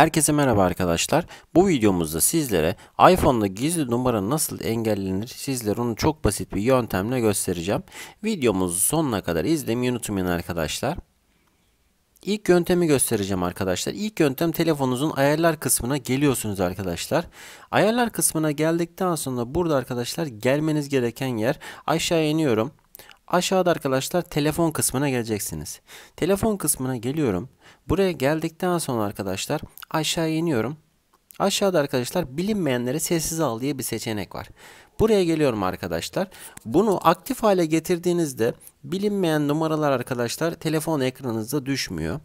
Herkese merhaba arkadaşlar. Bu videomuzda sizlere iPhone'da gizli numara nasıl engellenir sizlere onu çok basit bir yöntemle göstereceğim. Videomuzu sonuna kadar izlemeyi unutmayın arkadaşlar. İlk yöntemi göstereceğim arkadaşlar. İlk yöntem telefonunuzun ayarlar kısmına geliyorsunuz arkadaşlar. Ayarlar kısmına geldikten sonra burada arkadaşlar gelmeniz gereken yer aşağı iniyorum. Aşağıda arkadaşlar telefon kısmına geleceksiniz. Telefon kısmına geliyorum. Buraya geldikten sonra arkadaşlar aşağı iniyorum. Aşağıda arkadaşlar bilinmeyenleri sessiz al diye bir seçenek var. Buraya geliyorum arkadaşlar. Bunu aktif hale getirdiğinizde bilinmeyen numaralar arkadaşlar telefon ekranınızda düşmüyor.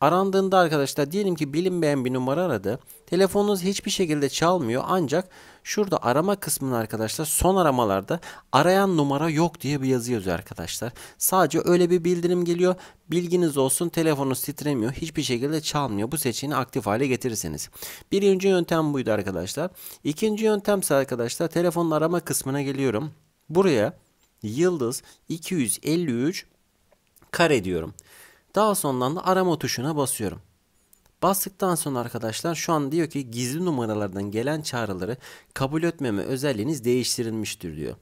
Arandığında arkadaşlar diyelim ki bilinmeyen bir numara aradı. Telefonunuz hiçbir şekilde çalmıyor ancak şurada arama kısmını arkadaşlar son aramalarda arayan numara yok diye bir yazı yazıyor arkadaşlar. Sadece öyle bir bildirim geliyor. Bilginiz olsun telefonunuz titremiyor. Hiçbir şekilde çalmıyor. Bu seçeneği aktif hale getirirseniz. Birinci yöntem buydu arkadaşlar. İkinci yöntem ise arkadaşlar telefonun arama kısmına geliyorum. Buraya yıldız 253 kare diyorum. Daha sonradan da arama tuşuna basıyorum. Bastıktan sonra arkadaşlar şu an diyor ki gizli numaralardan gelen çağrıları kabul etmeme özelliğiniz değiştirilmiştir diyor.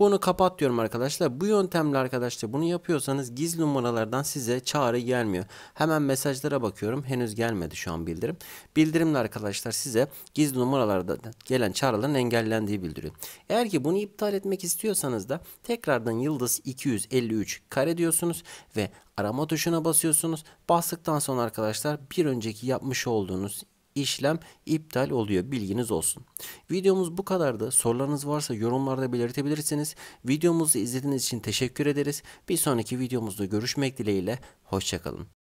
Bunu kapat diyorum arkadaşlar. Bu yöntemle arkadaşlar bunu yapıyorsanız gizli numaralardan size çağrı gelmiyor. Hemen mesajlara bakıyorum. Henüz gelmedi şu an bildirim. Bildirimle arkadaşlar size gizli numaralarda gelen çağrıların engellendiği bildiriyor. Eğer ki bunu iptal etmek istiyorsanız da tekrardan yıldız 253 kare diyorsunuz ve arama tuşuna basıyorsunuz. Bastıktan sonra arkadaşlar bir önceki yapmış olduğunuz işlem iptal oluyor. Bilginiz olsun. Videomuz bu kadardı. Sorularınız varsa yorumlarda belirtebilirsiniz. Videomuzu izlediğiniz için teşekkür ederiz. Bir sonraki videomuzda görüşmek dileğiyle. Hoşçakalın.